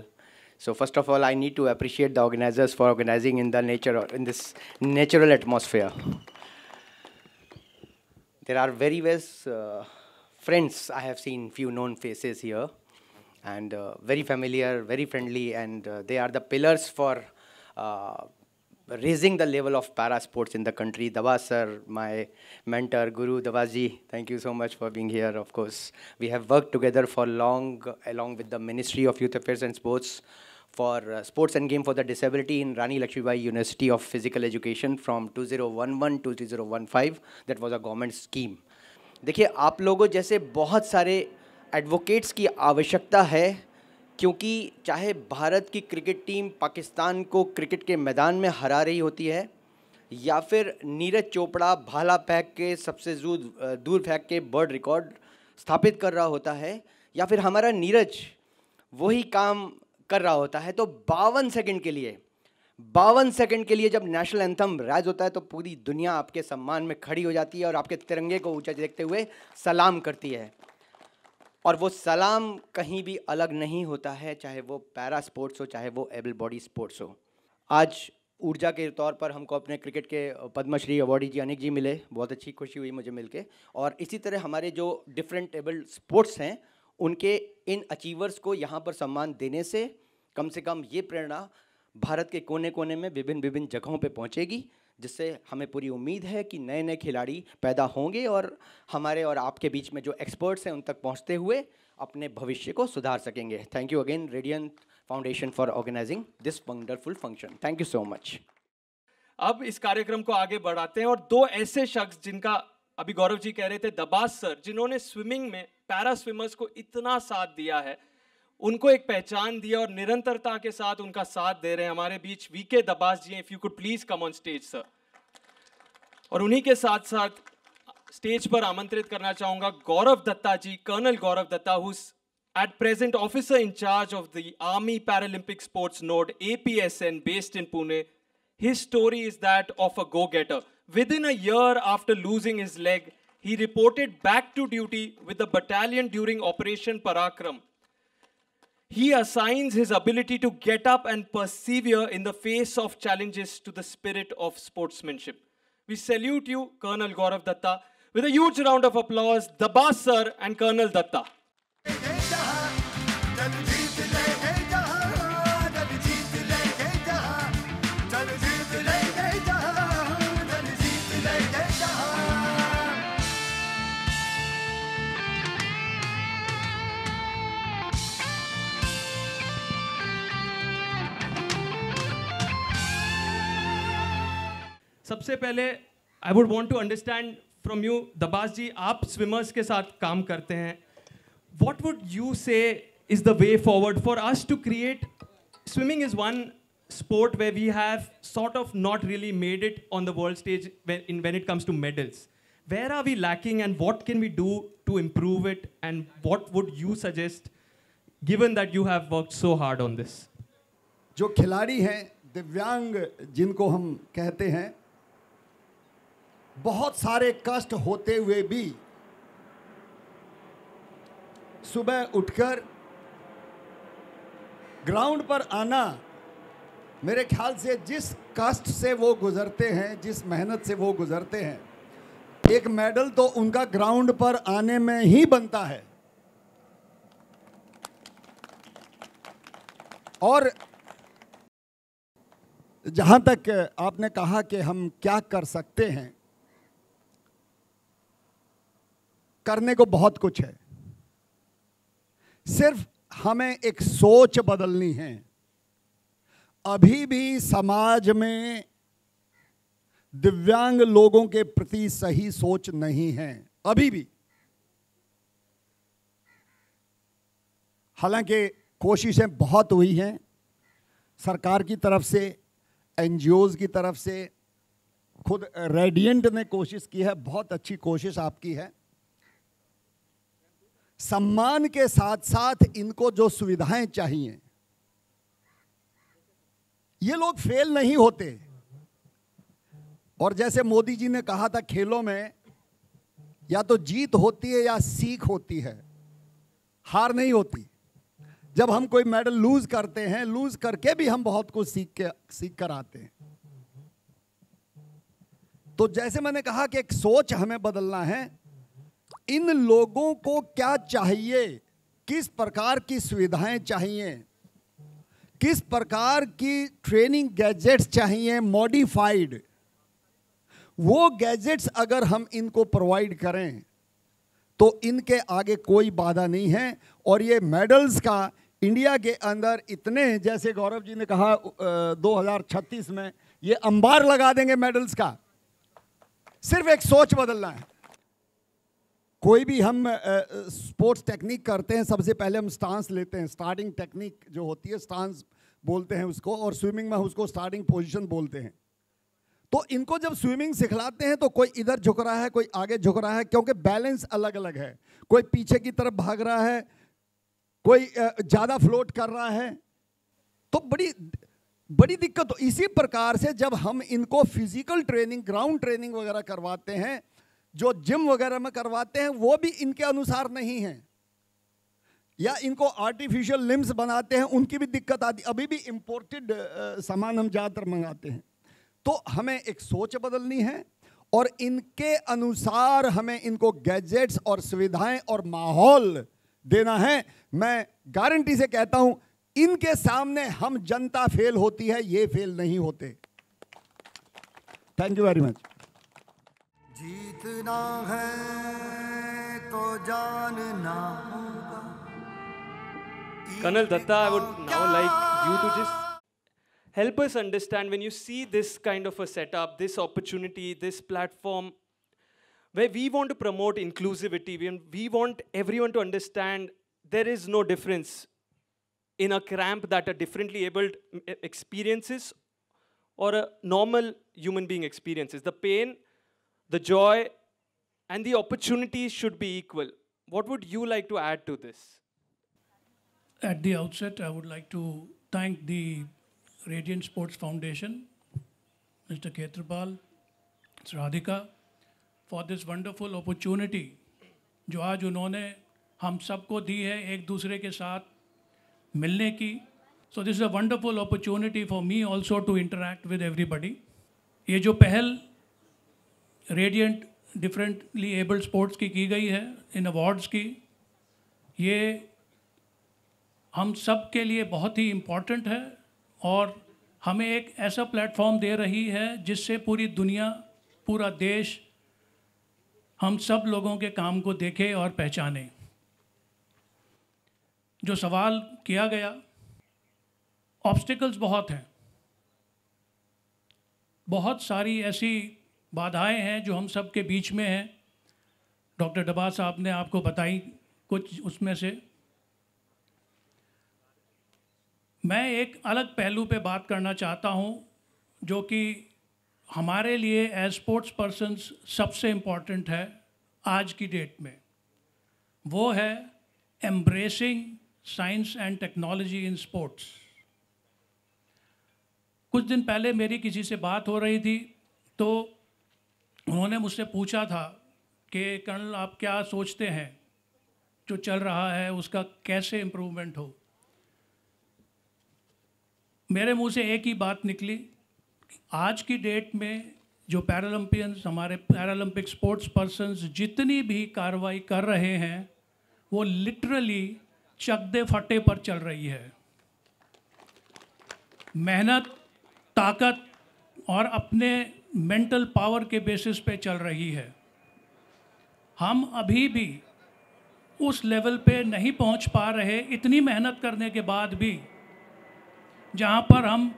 H: So first of all, I need to appreciate the organizers for organizing in the nature, in this natural atmosphere. There are very best uh, friends. I have seen few known faces here and uh, very familiar, very friendly, and uh, they are the pillars for uh, raising the level of para sports in the country. Dava sir, my mentor, guru, Davaji, thank you so much for being here, of course. We have worked together for long, along with the Ministry of Youth Affairs and Sports, for uh, sports and game for the disability in Rani Lakshmibai University of Physical Education from 2011 to 2015. That was a government scheme. देखिए आप लोगों जैसे बहुत सारे एडवोकेट्स की आवश्यकता है क्योंकि चाहे भारत की क्रिकेट टीम पाकिस्तान को क्रिकेट के मैदान में हरा रही होती है या फिर नीरज चोपड़ा भाला फेंक के सबसे दूर दूर फेंक के बर्ड रिकॉर्ड स्थापित कर रहा होता है या फिर हमारा नीरज वही काम कर रहा होता है तो बावन सेकंड के लिए बावन सेकंड के लिए जब नेशनल एंथम राइज होता है तो पूरी दुनिया आपके सम्मान में खड़ी हो जाती है और आपके तिरंगे को ऊंचा देखते हुए सलाम करती है और वो सलाम कहीं भी अलग नहीं होता है चाहे वो पैरा स्पोर्ट्स हो चाहे वो एबल बॉडी स्पोर्ट्स हो आज ऊर्जा के तौर पर हमको अपने क्रिकेट के पद्मश्री अवार्डी जी अनिक जी मिले बहुत अच्छी खुशी हुई मुझे मिलके और इसी तरह हमारे जो डिफरेंट एबल स्पोर्ट्स हैं उनके इन अचीवर्स को यहाँ पर सम्मान देने से कम से कम ये प्रेरणा भारत के कोने कोने में विभिन्न विभिन्न जगहों पे पहुँचेगी जिससे हमें पूरी उम्मीद है कि नए नए खिलाड़ी पैदा होंगे और हमारे और आपके बीच में जो एक्सपर्ट्स हैं उन तक पहुँचते हुए अपने भविष्य को सुधार सकेंगे thank you again Radiant foundation for organising this wonderful function thank you so much अब इस
A: कार्यक्रम को आगे बढ़ाते हैं और दो ऐसे शख्स जिनका अभी गौरव जी कह रहे थे दबास सर जिन्होंने स्विमिंग में पैरा स्विमर्स को इतना साथ दिया है उनको एक पहचान दिया और निरंतरता के साथ उनका साथ दे रहे हैं हमारे बीच V K Dabas ji if you could please come on stage sir और उन्हीं के साथ साथ स्टेज पर आमंत्रित करना चाहूंगा Gaurav Datta ji colonel Gaurav Datta who at present officer in charge of the army paralympic sports node A P S N based in Pune his is that of a go getter within a year after losing his leg he reported back to duty with the battalion during Operation Parakram. He assigns his ability to get up and persevere in the face of challenges to the spirit of sportsmanship. We salute you, Colonel Gaurav Datta, with a huge round of applause, Dabas sir and Colonel Datta. सबसे पहले I would want to understand from you Dabas ji आप स्विमर्स के साथ काम करते हैं what would you say is the way forward for us to create swimming is one sport way we have sort of not really made it on the world stage in when it comes to medals where are we lacking and what can we do to improve it and what would you suggest given that you have work so hard on this जो खिलाड़ी हैं दिव्यांग जिनको हम कहते हैं
I: बहुत सारे कष्ट होते हुए भी सुबह उठकर ग्राउंड पर आना मेरे ख्याल से जिस कष्ट से वो गुज़रते हैं जिस मेहनत से वो गुज़रते हैं एक मेडल तो उनका ग्राउंड पर आने में ही बनता है और जहाँ तक आपने कहा कि हम क्या कर सकते हैं करने को बहुत कुछ है सिर्फ हमें एक सोच बदलनी है अभी भी समाज में दिव्यांग लोगों के प्रति सही सोच नहीं है अभी भी हालांकि कोशिशें बहुत हुई हैं सरकार की तरफ से एन की तरफ से खुद रेडियंट ने कोशिश की है बहुत अच्छी कोशिश आपकी है सम्मान के साथ साथ इनको जो सुविधाएं चाहिए ये लोग फेल नहीं होते और जैसे मोदी जी ने कहा था खेलों में या तो जीत होती है या सीख होती है हार नहीं होती जब हम कोई मेडल लूज करते हैं लूज करके भी हम बहुत कुछ सीख के सीख कर आते हैं तो जैसे मैंने कहा कि एक सोच हमें बदलना है इन लोगों को क्या चाहिए किस प्रकार की सुविधाएं चाहिए किस प्रकार की ट्रेनिंग गैजेट्स चाहिए मॉडिफाइड वो गैजेट्स अगर हम इनको प्रोवाइड करें तो इनके आगे कोई बाधा नहीं है और ये मेडल्स का इंडिया के अंदर इतने जैसे गौरव जी ने कहा दो हजार छत्तीस में ये अंबार लगा देंगे मेडल्स का सिर्फ एक सोच बदलना है कोई भी हम स्पोर्ट्स टेक्निक करते हैं सबसे पहले हम स्टांस लेते हैं स्टार्टिंग टेक्निक जो होती है स्टांस बोलते हैं उसको और स्विमिंग में उसको स्टार्टिंग पोजिशन बोलते हैं तो इनको जब स्विमिंग सिखलाते हैं तो कोई इधर झुक रहा है कोई आगे झुक रहा है क्योंकि बैलेंस अलग अलग है कोई पीछे की तरफ भाग रहा है कोई ज़्यादा फ्लोट कर रहा है तो बड़ी बड़ी दिक्कत हो इसी प्रकार से जब हम इनको फिजिकल ट्रेनिंग ग्राउंड ट्रेनिंग वगैरह करवाते हैं जो जिम वगैरह में करवाते हैं वो भी इनके अनुसार नहीं है या इनको आर्टिफिशियल लिम्स बनाते हैं उनकी भी दिक्कत आती अभी भी इम्पोर्टेड सामान हम ज़्यादातर मंगाते हैं तो हमें एक सोच बदलनी है और इनके अनुसार हमें इनको गैजेट्स और सुविधाएं और माहौल देना है मैं गारंटी से कहता हूं इनके सामने हम जनता फेल होती है ये फेल नहीं होते थैंक यू वेरी मच
C: जीतना है
A: I would now like you to just help us understand when you see this kind of a setup, this opportunity, this platform, where we want to promote inclusivity, we, we want everyone to understand there is no difference in a cramp that a differently abled experiences or a normal human being experiences. The pain the joy and the opportunity should be equal. What would you like to add to this?
J: At the outset, I would like to thank the Radiant Sports Foundation, Mr. Ketrapal, Ms. Radhika, for this wonderful opportunity जो आज उन्होंने हम सबको दी है एक दूसरे के साथ मिलने की so this is a wonderful opportunity for me also to interact with everybody ये जो पहल रेडियंट डिफरेंटली एबल स्पोर्ट्स की की गई है इन अवार्ड्स की ये हम सब के लिए बहुत ही इम्पॉर्टेंट है और हमें एक ऐसा प्लेटफॉर्म दे रही है जिससे पूरी दुनिया पूरा देश हम सब लोगों के काम को देखे और पहचाने जो सवाल किया गया ऑब्स्टिकल्स बहुत हैं बहुत सारी ऐसी बाधाएं हैं जो हम सब के बीच में हैं डॉक्टर डबा साहब ने आपको बताई कुछ उसमें से मैं एक अलग पहलू पे बात करना चाहता हूं जो कि हमारे लिए एज स्पोर्ट्स पर्सन सबसे इम्पॉर्टेंट है आज की डेट में वो है embracing science and technology in sports कुछ दिन पहले मेरी किसी से बात हो रही थी तो उन्होंने मुझसे पूछा था कि कर्नल आप क्या सोचते हैं जो चल रहा है उसका कैसे इम्प्रूवमेंट हो मेरे मुंह से एक ही बात निकली आज की डेट में जो पैरालंपियंस हमारे पैरालंपिक स्पोर्ट्स पर्सनस जितनी भी कार्रवाई कर रहे हैं वो लिटरली चकदे फटे पर चल रही है मेहनत ताकत और अपने मेंटल पावर के बेसिस पे चल रही है हम अभी भी उस लेवल पे नहीं पहुंच पा रहे इतनी मेहनत करने के बाद भी जहां पर हम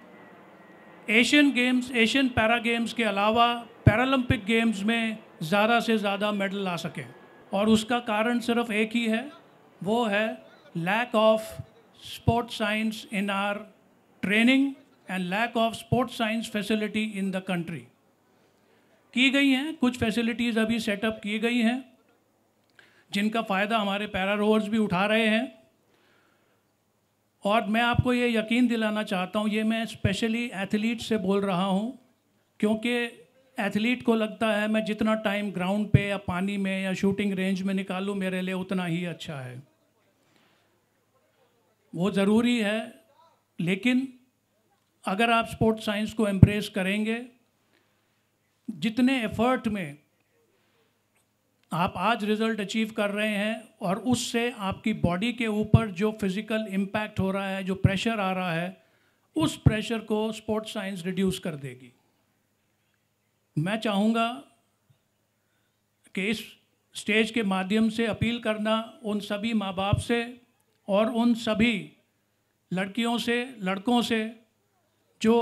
J: Asian games Asian para games के अलावा पैरालंपिक गेम्स में ज़्यादा से ज़्यादा मेडल ला सकें और उसका कारण सिर्फ एक ही है वो है lack of sports science in our training and lack of sports science facility in the country की गई हैं कुछ फैसिलिटीज़ अभी सेटअप की गई हैं जिनका फ़ायदा हमारे पैरा रोवर्स भी उठा रहे हैं और मैं आपको ये यकीन दिलाना चाहता हूँ ये मैं स्पेशली एथलीट से बोल रहा हूँ क्योंकि एथलीट को लगता है मैं जितना टाइम ग्राउंड पे या पानी में या शूटिंग रेंज में निकालूँ मेरे लिए उतना ही अच्छा है वो ज़रूरी है लेकिन अगर आप स्पोर्ट्स साइंस को एम्प्रेस करेंगे जितने एफर्ट में आप आज रिजल्ट अचीव कर रहे हैं और उससे आपकी बॉडी के ऊपर जो फिज़िकल इम्पैक्ट हो रहा है जो प्रेशर आ रहा है उस प्रेशर को स्पोर्ट्स साइंस रिड्यूस कर देगी मैं चाहूँगा कि इस स्टेज के माध्यम से अपील करना उन सभी माँ बाप से और उन सभी लड़कियों से लड़कों से जो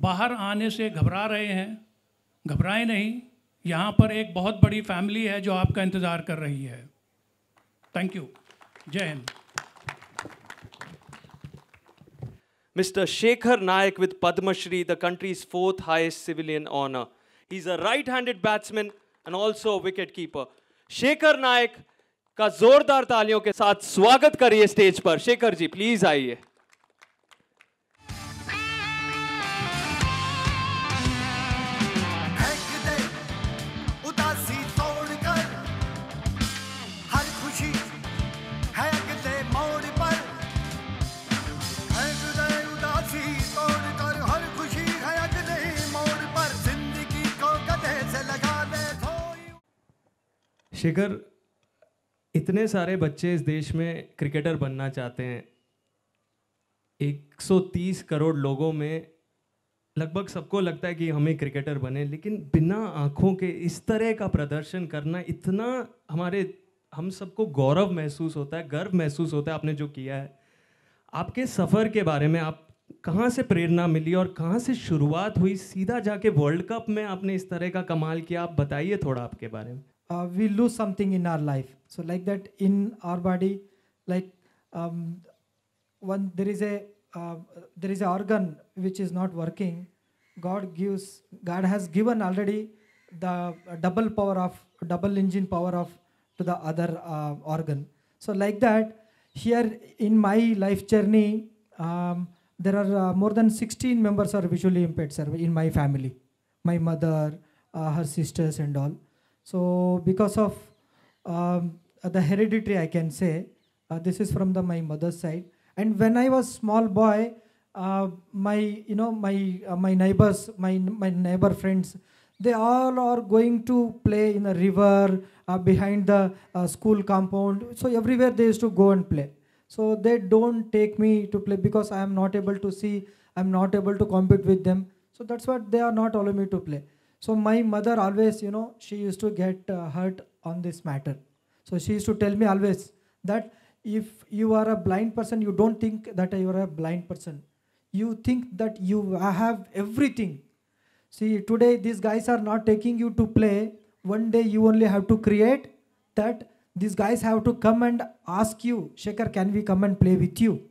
J: बाहर आने से घबरा रहे हैं घबराएं नहीं यहाँ पर एक बहुत बड़ी फैमिली है जो आपका इंतज़ार कर रही है थैंक यू जय Hind
A: Mr. Shekhar Nayak with Padma Shri, the country's fourth highest civilian honor. He's a right-handed batsman and also a wicketkeeper. Shekhar Nayak का जोरदार तालियों के साथ स्वागत करिए स्टेज पर शेखर जी प्लीज आइए शिखर इतने सारे बच्चे इस देश में क्रिकेटर बनना चाहते हैं 130 करोड़ लोगों में लगभग सबको लगता है कि हमें क्रिकेटर बने लेकिन बिना आँखों के इस तरह का प्रदर्शन करना इतना हमारे हम सबको गौरव महसूस होता है गर्व महसूस होता है आपने जो किया है आपके सफ़र के बारे में आप कहाँ से प्रेरणा मिली और कहाँ से शुरुआत हुई सीधा जाके वर्ल्ड कप में आपने इस तरह का कमाल किया आप बताइए थोड़ा आपके बारे में
C: uh, we lose something in our life. So like that in our body, like um, when there is a uh, there is an organ which is not working, God gives God has given already the double power of double engine power of to the other uh, organ. So like that here in my life journey. Um, there are uh, more than 16 members are visually impaired sir in my family my mother uh, her sisters and all so because of um, uh, the hereditary, I can say, uh, this is from the, my mother's side. And when I was small boy, uh, my you know my uh, my neighbors, my my neighbor friends, they all are going to play in the river uh, behind the uh, school compound. So everywhere they used to go and play. So they don't take me to play because I am not able to see. I'm not able to compete with them. So that's what they are not allowing me to play. So my mother always, you know, she used to get uh, hurt on this matter. So she used to tell me always that if you are a blind person, you don't think that you are a blind person. You think that you have everything. See, today these guys are not taking you to play. One day you only have to create that these guys have to come and ask you, Shekhar, can we come and play with you?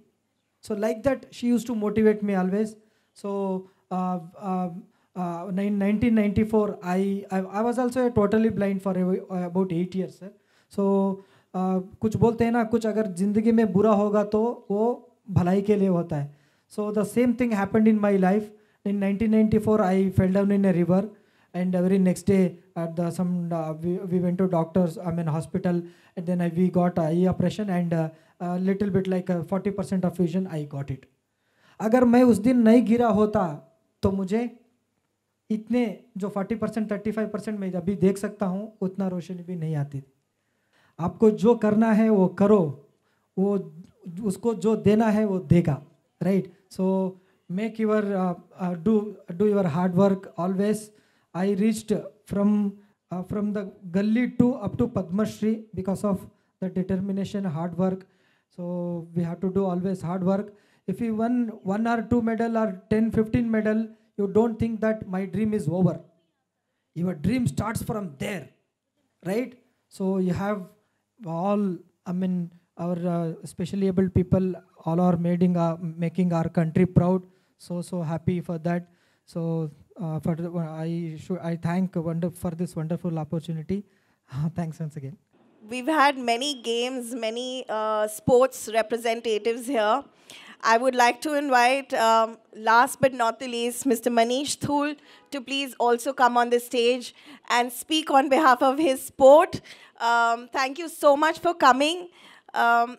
C: So like that, she used to motivate me always. So uh, uh, uh, 1994 I, I, I was also a totally blind for about eight years sir. so uh, कुछ बोलते हैं ना कुछ अगर ज़िंदगी में बुरा होगा तो वो भलाई के लिए होता है So the same thing happened in my life. In 1994 I fell down in a river and every next day at the some uh, we, we went to doctors i mean hospital and then I, we got uh, eye operation and uh, a little bit like uh, 40% of vision I got it. अगर मैं उस दिन नहीं गिरा होता तो मुझे इतने जो 40 परसेंट थर्टी परसेंट मैं अभी देख सकता हूँ उतना रोशनी भी नहीं आती थी आपको जो करना है वो करो वो उसको जो देना है वो देगा right so make your do do your hard work always I reached from from the गली to up to Padmashri because of the determination hard work so we have to do always hard work if you won one or two medal or ten fifteen medal you don't think that my dream is over. Your dream starts from there, right? So you have all, I mean, our uh, specially able people, all are making our, uh, making our country proud. So, so happy for that. So uh, for the, I should I thank wonder for this wonderful opportunity. Thanks once again.
K: We've had many games, many uh, sports representatives here. I would like to invite, um, last but not the least, Mr. Manish Thul to please also come on the stage and speak on behalf of his sport. Um, thank you so much for coming. Um,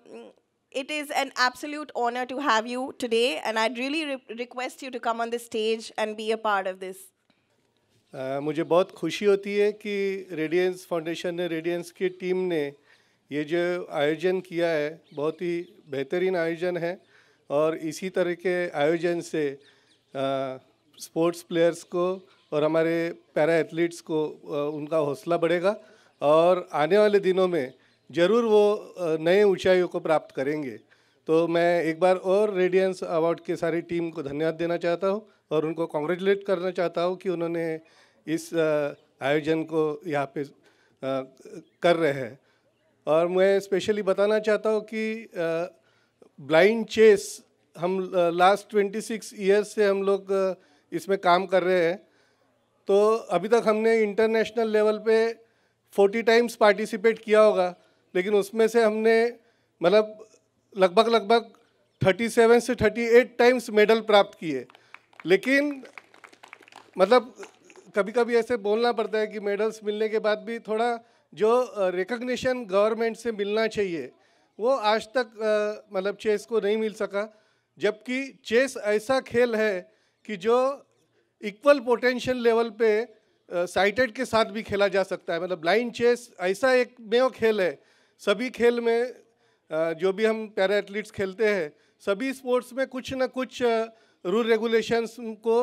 K: it is an absolute honor to have you today, and I'd really re request you to come on the stage and be a part of this.
L: Uh, मुझे बहुत खुशी होती है कि रेडियंस फाउंडेशन ने रेडियंस की टीम ने ये जो आयोजन किया है बहुत ही बेहतरीन आयोजन है और इसी तरह के आयोजन से स्पोर्ट्स प्लेयर्स को और हमारे पैरा एथलीट्स को उनका हौसला बढ़ेगा और आने वाले दिनों में ज़रूर वो नए ऊंचाइयों को प्राप्त करेंगे तो मैं एक बार और रेडियंस अवार्ड के सारी टीम को धन्यवाद देना चाहता हूँ और उनको कॉन्ग्रेचुलेट करना चाहता हूँ कि उन्होंने इस आयोजन को यहाँ पे कर रहे हैं और मैं स्पेशली बताना चाहता हूँ कि ब्लाइंड चेस हम लास्ट ट्वेंटी सिक्स ईयर्स से हम लोग इसमें काम कर रहे हैं तो अभी तक हमने इंटरनेशनल लेवल पे फोर्टी टाइम्स पार्टिसिपेट किया होगा लेकिन उसमें से हमने मतलब लगभग लगभग थर्टी सेवन से थर्टी एट टाइम्स मेडल प्राप्त किए लेकिन मतलब कभी कभी ऐसे बोलना पड़ता है कि मेडल्स मिलने के बाद भी थोड़ा जो रिकग्निशन गवर्नमेंट से मिलना चाहिए वो आज तक मतलब चेस को नहीं मिल सका जबकि चेस ऐसा खेल है कि जो इक्वल पोटेंशियल लेवल पे साइटेड के साथ भी खेला जा सकता है मतलब ब्लाइंड चेस ऐसा एक मेव खेल है सभी खेल में जो भी हम पैरा एथलीट्स खेलते हैं सभी स्पोर्ट्स में कुछ ना कुछ रूल रेगुलेशंस को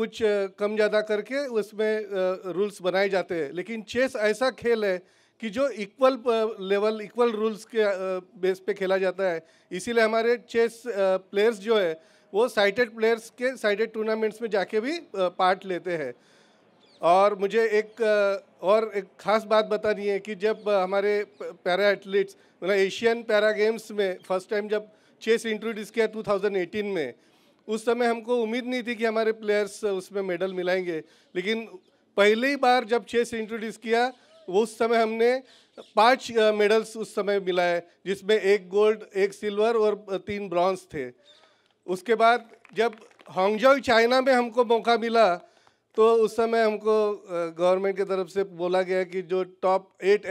L: कुछ कम ज़्यादा करके उसमें रूल्स बनाए जाते हैं लेकिन चेस ऐसा खेल है कि जो इक्वल लेवल इक्वल रूल्स के बेस uh, पे खेला जाता है इसीलिए हमारे चेस प्लेयर्स uh, जो है वो साइटेड प्लेयर्स के साइटेड टूर्नामेंट्स में जाके भी पार्ट uh, लेते हैं और मुझे एक और एक ख़ास बात बतानी है कि जब हमारे पैरा एथलीट्स मतलब एशियन पैरा गेम्स में फर्स्ट टाइम जब चेस इंट्रोड्यूस किया 2018 में उस समय हमको उम्मीद नहीं थी कि हमारे प्लेयर्स उसमें मेडल मिलाएंगे लेकिन पहली बार जब चेस इंट्रोड्यूस किया वो उस समय हमने पांच मेडल्स उस समय मिला है जिसमें एक गोल्ड एक सिल्वर और तीन ब्रॉन्ज थे उसके बाद जब हांगजाउ चाइना में हमको मौका मिला तो उस समय हमको गवर्नमेंट की तरफ से बोला गया कि जो टॉप एट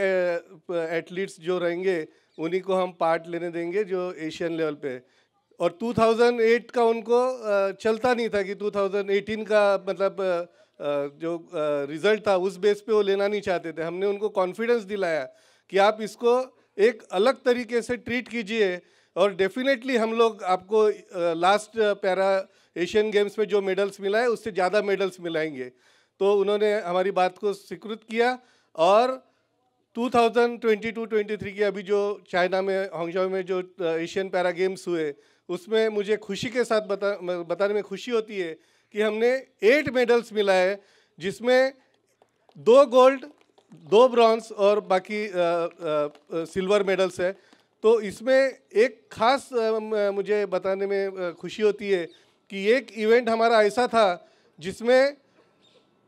L: एथलीट्स जो रहेंगे उन्हीं को हम पार्ट लेने देंगे जो एशियन लेवल पे और 2008 का उनको चलता नहीं था कि 2018 का मतलब जो रिज़ल्ट था उस बेस पे वो लेना नहीं चाहते थे हमने उनको कॉन्फिडेंस दिलाया कि आप इसको एक अलग तरीके से ट्रीट कीजिए और डेफिनेटली हम लोग आपको लास्ट पैरा एशियन गेम्स में जो मेडल्स मिला है उससे ज़्यादा मेडल्स मिलाएंगे तो उन्होंने हमारी बात को स्वीकृत किया और 2022-23 के अभी जो चाइना में हॉन्गजाओ में जो एशियन पैरा गेम्स हुए उसमें मुझे खुशी के साथ बता बताने में खुशी होती है कि हमने एट मेडल्स मिला है जिसमें दो गोल्ड दो ब्रॉन्ज और बाकी आ, आ, आ, सिल्वर मेडल्स है तो इसमें एक खास मुझे बताने में खुशी होती है कि एक इवेंट हमारा ऐसा था जिसमें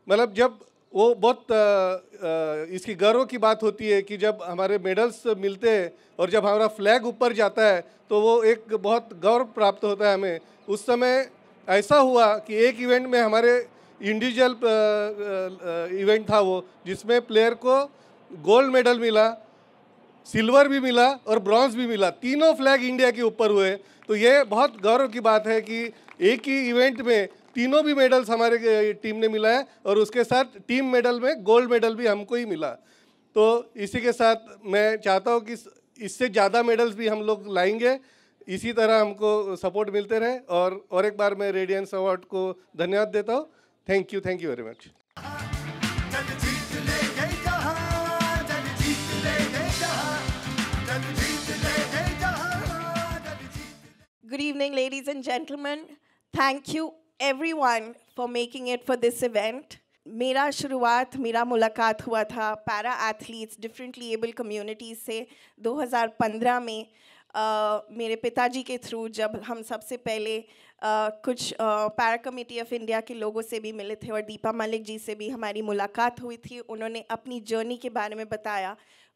L: मतलब जब वो बहुत आ, आ, इसकी गर्व की बात होती है कि जब हमारे मेडल्स मिलते हैं और जब हमारा फ्लैग ऊपर जाता है तो वो एक बहुत गौरव प्राप्त होता है हमें उस समय ऐसा हुआ कि एक इवेंट में हमारे इंडिविजुअल इवेंट था वो जिसमें प्लेयर को गोल्ड मेडल मिला सिल्वर भी मिला और ब्रॉन्ज भी मिला तीनों फ्लैग इंडिया के ऊपर हुए तो ये बहुत गौरव की बात है कि एक ही इवेंट में तीनों भी मेडल्स हमारे टीम ने मिला है और उसके साथ टीम मेडल में गोल्ड मेडल भी हमको ही मिला तो इसी के साथ मैं चाहता हूँ कि इससे ज़्यादा मेडल्स भी हम लोग लाएंगे इसी तरह हमको सपोर्ट मिलते रहे और और एक बार मैं रेडियंस अवार्ड को धन्यवाद देता हूँ thank you thank you very much
K: good evening ladies and gentleman thank you everyone for making it for this event मेरा शुरुआत मेरा मुलाकात हुआ था para athletes differently able communities से 2015 में मेरे पिताजी के थ्रू जब हम सबसे पहले uh, कुछ पैरा कमेटी ऑफ इंडिया के लोगों से भी मिले थे और दीपा मलिक जी से भी हमारी मुलाकात हुई थी उन्होंने अपनी जर्नी के बारे में बताया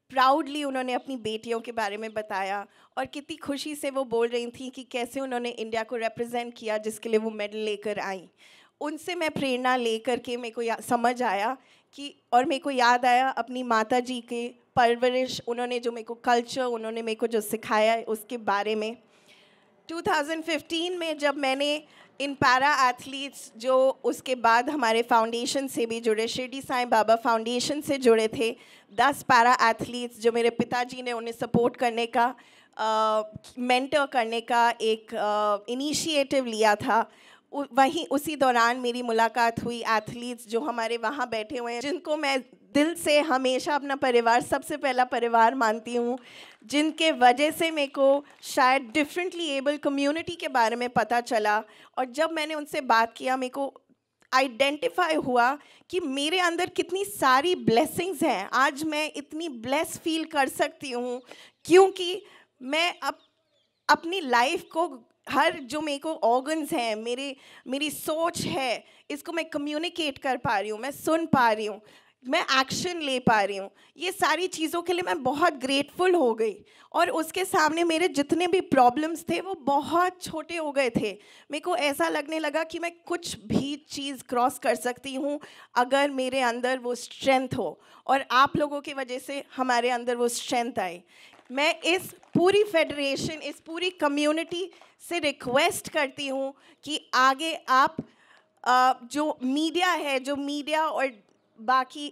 K: प्राउडली उन्होंने अपनी बेटियों के बारे में बताया और कितनी खुशी से वो बोल रही थी कि कैसे उन्होंने इंडिया को रिप्रेजेंट किया जिसके लिए वो मेडल लेकर आई उनसे मैं प्रेरणा लेकर के मेरे को समझ आया कि और मेरे को याद आया अपनी माता जी के परवरिश उन्होंने जो मेरे को कल्चर उन्होंने मेरे को जो सिखाया है उसके बारे में 2015 में जब मैंने इन पैरा एथलीट्स जो उसके बाद हमारे फाउंडेशन से भी जुड़े शिरडी साईं बाबा फाउंडेशन से जुड़े थे दस पैरा एथलीट्स जो मेरे पिताजी ने उन्हें सपोर्ट करने का मेंटर uh, करने का एक इनिशिएटिव uh, लिया था वहीं उसी दौरान मेरी मुलाकात हुई एथलीट्स जो हमारे वहाँ बैठे हुए हैं जिनको मैं दिल से हमेशा अपना परिवार सबसे पहला परिवार मानती हूँ जिनके वजह से मेरे को शायद डिफरेंटली एबल कम्युनिटी के बारे में पता चला और जब मैंने उनसे बात किया मेरे को आइडेंटिफाई हुआ कि मेरे अंदर कितनी सारी ब्लेसिंग्स हैं आज मैं इतनी ब्लेस फील कर सकती हूँ क्योंकि मैं अब अपनी लाइफ को हर जो मेरे को ऑर्गन्स हैं मेरे मेरी सोच है इसको मैं कम्युनिकेट कर पा रही हूँ मैं सुन पा रही हूँ मैं एक्शन ले पा रही हूँ ये सारी चीज़ों के लिए मैं बहुत ग्रेटफुल हो गई और उसके सामने मेरे जितने भी प्रॉब्लम्स थे वो बहुत छोटे हो गए थे मेरे को ऐसा लगने लगा कि मैं कुछ भी चीज़ क्रॉस कर सकती हूँ अगर मेरे अंदर वो स्ट्रेंथ हो और आप लोगों की वजह से हमारे अंदर वो स्ट्रेंथ आए मैं इस पूरी फेडरेशन इस पूरी कम्युनिटी से रिक्वेस्ट करती हूँ कि आगे आप Uh, जो मीडिया है जो मीडिया और बाकी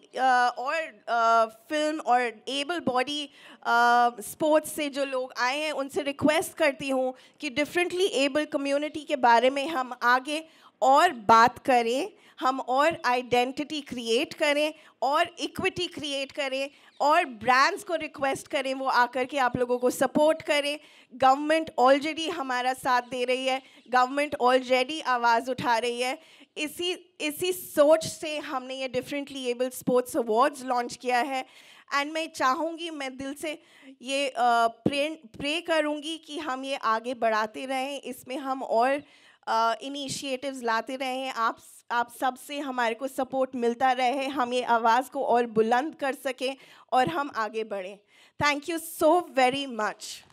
K: और फिल्म और एबल बॉडी स्पोर्ट्स से जो लोग आए हैं उनसे रिक्वेस्ट करती हूँ कि डिफरेंटली एबल कम्युनिटी के बारे में हम आगे और बात करें हम और आइडेंटिटी क्रिएट करें और इक्विटी क्रिएट करें और ब्रांड्स को रिक्वेस्ट करें वो आकर के आप लोगों को सपोर्ट करें गवर्नमेंट ऑलरेडी हमारा साथ दे रही है गवर्नमेंट ऑलरेडी आवाज़ उठा रही है इसी इसी सोच से हमने ये differently able sports awards launch किया है एंड मैं चाहूँगी मैं दिल से ये प्रे प्रे करूँगी कि हम ये आगे बढ़ाते रहें इसमें हम और इनिशिएटिव्स uh, लाते रहे आप आप सब से हमारे को सपोर्ट मिलता रहे हम ये आवाज़ को और बुलंद कर सकें और हम आगे बढ़ें thank you so very much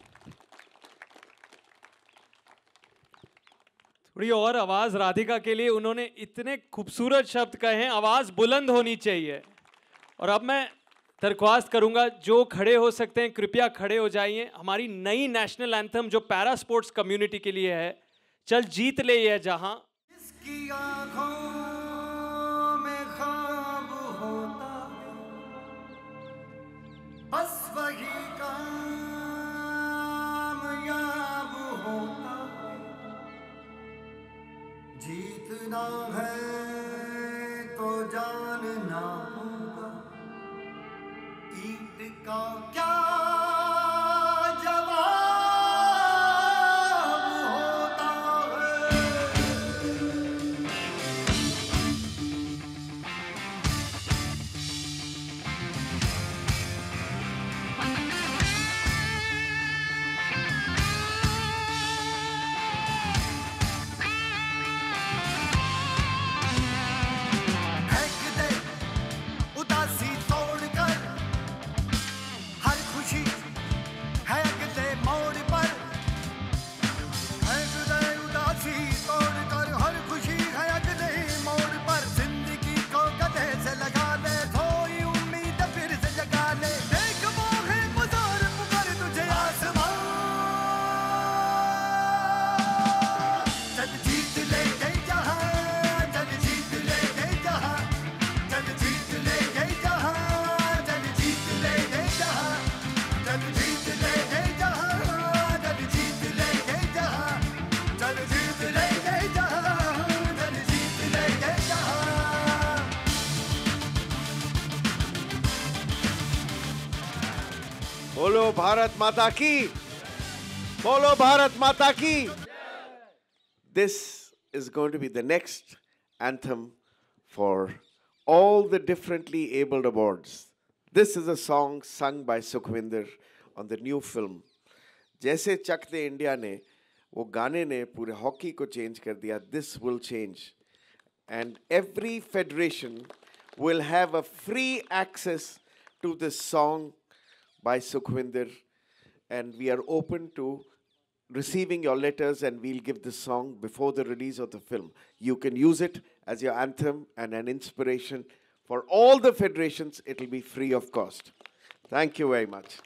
A: थोड़ी और आवाज़ राधिका के लिए उन्होंने इतने खूबसूरत शब्द कहे हैं आवाज़ बुलंद होनी चाहिए और अब मैं दरख्वास्त करूंगा जो खड़े हो सकते हैं कृपया खड़े हो जाइए हमारी नई नेशनल एंथम जो पैरा स्पोर्ट्स कम्युनिटी के लिए है चल जीत ले ये जहां इसकी
C: आंखों में खाब होता बस वही कामयाब होता जीतना है तो जानना होगा ईद का क्या
I: heat.
B: Bharat Mata Bharat Mata This is going to be the next anthem for all the differently abled awards. This is a song sung by Sukhvinder on the new film. Jaise Chakde India ne, wo gaane ne pure hockey ko change kar diya, this will change. And every federation will have a free access to this song by Sukhvinder and we are open to receiving your letters and we'll give this song before the release of the film. You can use it as your anthem and an inspiration for all the federations. It'll be free of cost. Thank you very much.